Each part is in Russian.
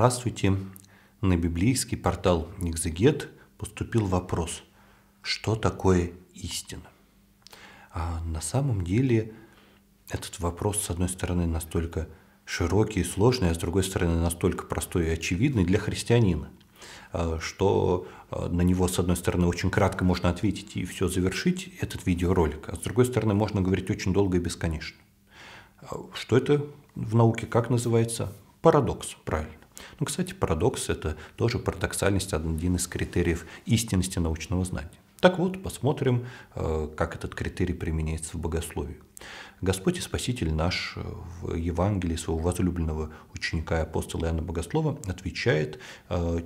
Здравствуйте. На библейский портал Экзегет поступил вопрос, что такое истина? А на самом деле этот вопрос, с одной стороны, настолько широкий и сложный, а с другой стороны, настолько простой и очевидный для христианина, а, что а, на него, с одной стороны, очень кратко можно ответить и все завершить, этот видеоролик, а с другой стороны, можно говорить очень долго и бесконечно. А, что это в науке как называется? Парадокс, правильно. Ну, кстати, парадокс – это тоже парадоксальность, один из критериев истинности научного знания. Так вот, посмотрим, э, как этот критерий применяется в богословии. Господь и Спаситель наш э, в Евангелии своего возлюбленного ученика и апостола Иоанна Богослова отвечает э,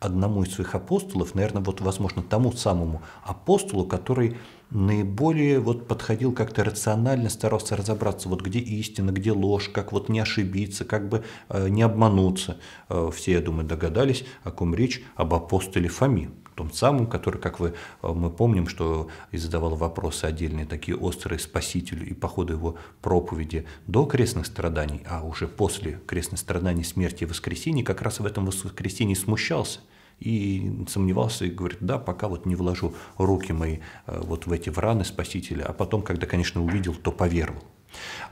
одному из своих апостолов, наверное, вот, возможно, тому самому апостолу, который наиболее вот подходил как-то рационально, старался разобраться, вот где истина, где ложь, как вот не ошибиться, как бы э, не обмануться. Э, все, я думаю, догадались, о ком речь, об апостоле Фоме том самом, который, как вы, э, мы помним, что и задавал вопросы отдельные, такие острые Спасителю и по ходу его проповеди до крестных страданий, а уже после крестных страданий, смерти и воскресения, как раз в этом воскресении смущался и сомневался и говорит, да, пока вот не вложу руки мои э, вот в эти в раны Спасителя, а потом, когда, конечно, увидел, то поверил.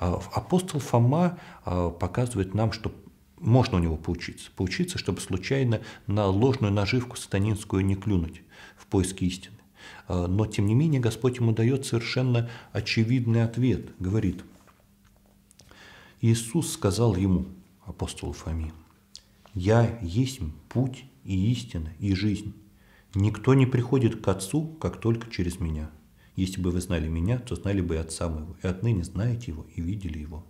Э, апостол Фома показывает нам, что можно у него поучиться. Поучиться, чтобы случайно на ложную наживку сатанинскую не клюнуть в поиске истины. А, но, тем не менее, Господь ему дает совершенно очевидный ответ. Говорит, Иисус сказал ему, апостолу Фоми, «Я есть путь и истина и жизнь. Никто не приходит к Отцу, как только через Меня. Если бы вы знали Меня, то знали бы и Отца Моего, и отныне знаете Его и видели Его».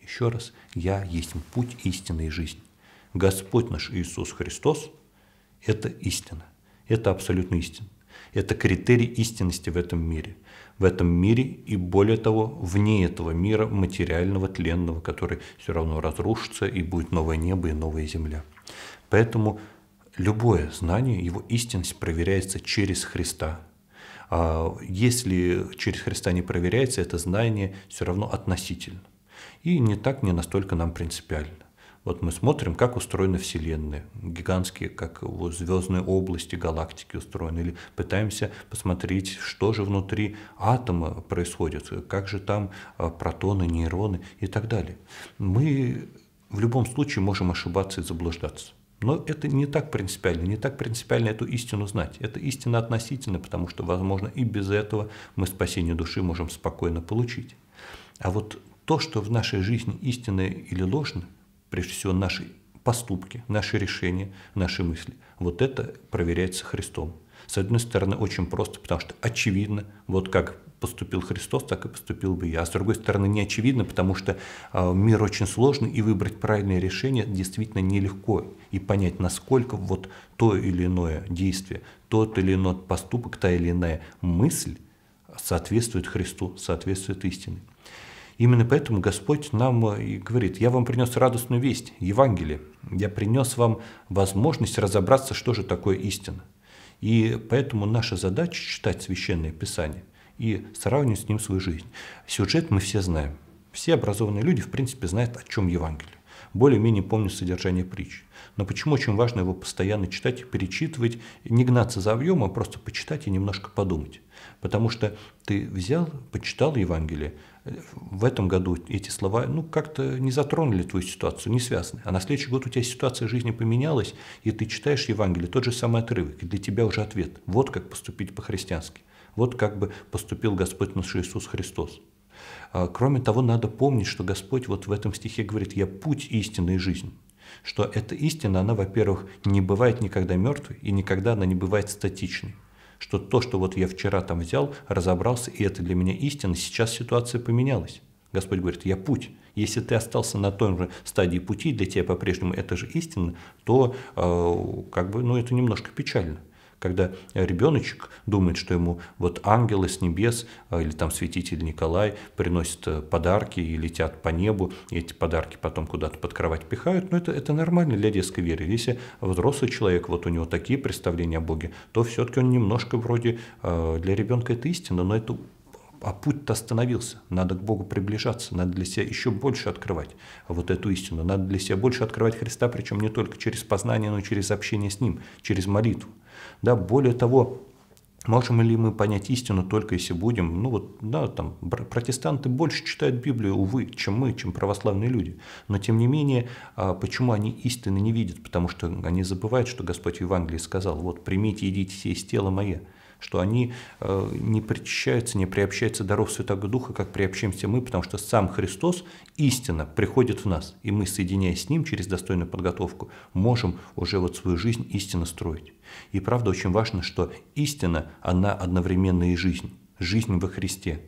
Еще раз, я есть путь истины и жизни. Господь наш Иисус Христос – это истина, это абсолютно истина. Это критерий истинности в этом мире. В этом мире и, более того, вне этого мира материального, тленного, который все равно разрушится и будет новое небо и новая земля. Поэтому любое знание, его истинность проверяется через Христа. А если через Христа не проверяется, это знание все равно относительно. И не так, не настолько нам принципиально. Вот мы смотрим, как устроена Вселенная, гигантские, как звездные области, галактики устроены, или пытаемся посмотреть, что же внутри атома происходит, как же там а, протоны, нейроны и так далее. Мы в любом случае можем ошибаться и заблуждаться. Но это не так принципиально, не так принципиально эту истину знать. Это истина относительно, потому что, возможно, и без этого мы спасение души можем спокойно получить. А вот то, что в нашей жизни истинное или ложное, прежде всего наши поступки, наши решения, наши мысли, вот это проверяется Христом. С одной стороны, очень просто, потому что очевидно, вот как поступил Христос, так и поступил бы я. А с другой стороны, не очевидно, потому что а, мир очень сложный, и выбрать правильное решение действительно нелегко. И понять, насколько вот то или иное действие, тот или иной поступок, та или иная мысль соответствует Христу, соответствует истине. Именно поэтому Господь нам э, и говорит, я вам принес радостную весть, Евангелие, я принес вам возможность разобраться, что же такое истина. И поэтому наша задача читать Священное Писание и сравнивать с ним свою жизнь. Сюжет мы все знаем. Все образованные люди, в принципе, знают, о чем Евангелие более-менее помню содержание притч. Но почему очень важно его постоянно читать, перечитывать, не гнаться за объемом, а просто почитать и немножко подумать. Потому что ты взял, почитал Евангелие, в этом году эти слова ну, как-то не затронули твою ситуацию, не связаны. А на следующий год у тебя ситуация жизни поменялась, и ты читаешь Евангелие, тот же самый отрывок, и для тебя уже ответ. Вот как поступить по-христиански. Вот как бы поступил Господь наш Иисус Христос. А, кроме того, надо помнить, что Господь вот в этом стихе говорит «Я путь истинной жизнь". что эта истина, она, во-первых, не бывает никогда мертвой, и никогда она не бывает статичной. Что то, что вот я вчера там взял, разобрался, и это для меня истина, сейчас ситуация поменялась. Господь говорит, я путь. Если ты остался на той же стадии пути, для тебя по-прежнему это же истина, то э, как бы, ну, это немножко печально когда ребеночек думает, что ему вот ангелы с небес а, или там святитель Николай приносят э, подарки и летят по небу, и эти подарки потом куда-то под кровать пихают, но ну, это, это нормально для детской веры. Если взрослый человек, вот у него такие представления о Боге, то все-таки он немножко вроде э, для ребенка это истина, но это а путь-то остановился. Надо к Богу приближаться, надо для себя еще больше открывать вот эту истину. Надо для себя больше открывать Христа, причем не только через познание, но и через общение с Ним, через молитву. Да, более того, Можем ли мы понять истину только если будем, ну вот, да, там, протестанты больше читают Библию, увы, чем мы, чем православные люди. Но тем не менее, а почему они истины не видят? Потому что они забывают, что Господь в Евангелии сказал, вот, примите, едите все из тела мое что они э, не причащаются, не приобщаются даров Святого Духа, как приобщаемся мы, потому что сам Христос, истинно приходит в нас, и мы, соединяясь с Ним через достойную подготовку, можем уже вот свою жизнь истинно строить. И правда очень важно, что истина, она одновременно и жизнь, жизнь во Христе.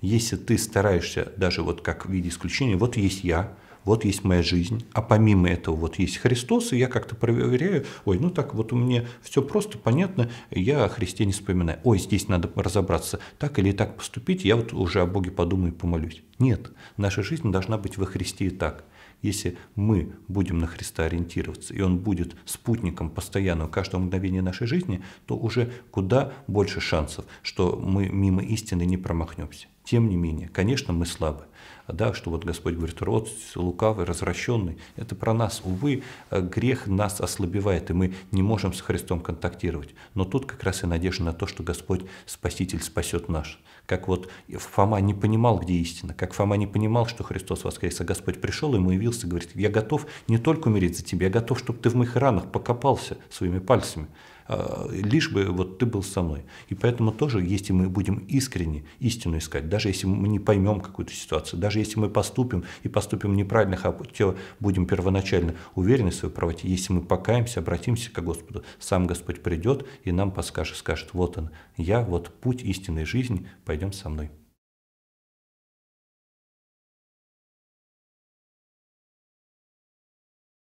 Если ты стараешься, даже вот как в виде исключения, вот есть я, вот есть моя жизнь, а помимо этого вот есть Христос, и я как-то проверяю, ой, ну так вот у меня все просто, понятно, я о Христе не вспоминаю. Ой, здесь надо разобраться, так или так поступить, я вот уже о Боге подумаю и помолюсь. Нет, наша жизнь должна быть во Христе и так. Если мы будем на Христа ориентироваться, и Он будет спутником постоянно каждого мгновения нашей жизни, то уже куда больше шансов, что мы мимо истины не промахнемся. Тем не менее, конечно, мы слабы да, что вот Господь говорит, род лукавый, развращенный, это про нас. Увы, э, грех нас ослабевает, и мы не можем с Христом контактировать. Но тут как раз и надежда на то, что Господь Спаситель спасет наш. Как вот Фома не понимал, где истина, как Фома не понимал, что Христос воскрес, а Господь пришел, ему явился, говорит, я готов не только умереть за тебя, я готов, чтобы ты в моих ранах покопался своими пальцами, э, лишь бы вот ты был со мной. И поэтому тоже, если мы будем искренне истину искать, даже если мы не поймем какую-то ситуацию, даже даже если мы поступим и поступим неправильно, хотя а будем первоначально уверены в своей правоте, если мы покаемся, обратимся к Господу, сам Господь придет и нам подскажет, скажет, вот он, я, вот путь истинной жизни, пойдем со мной.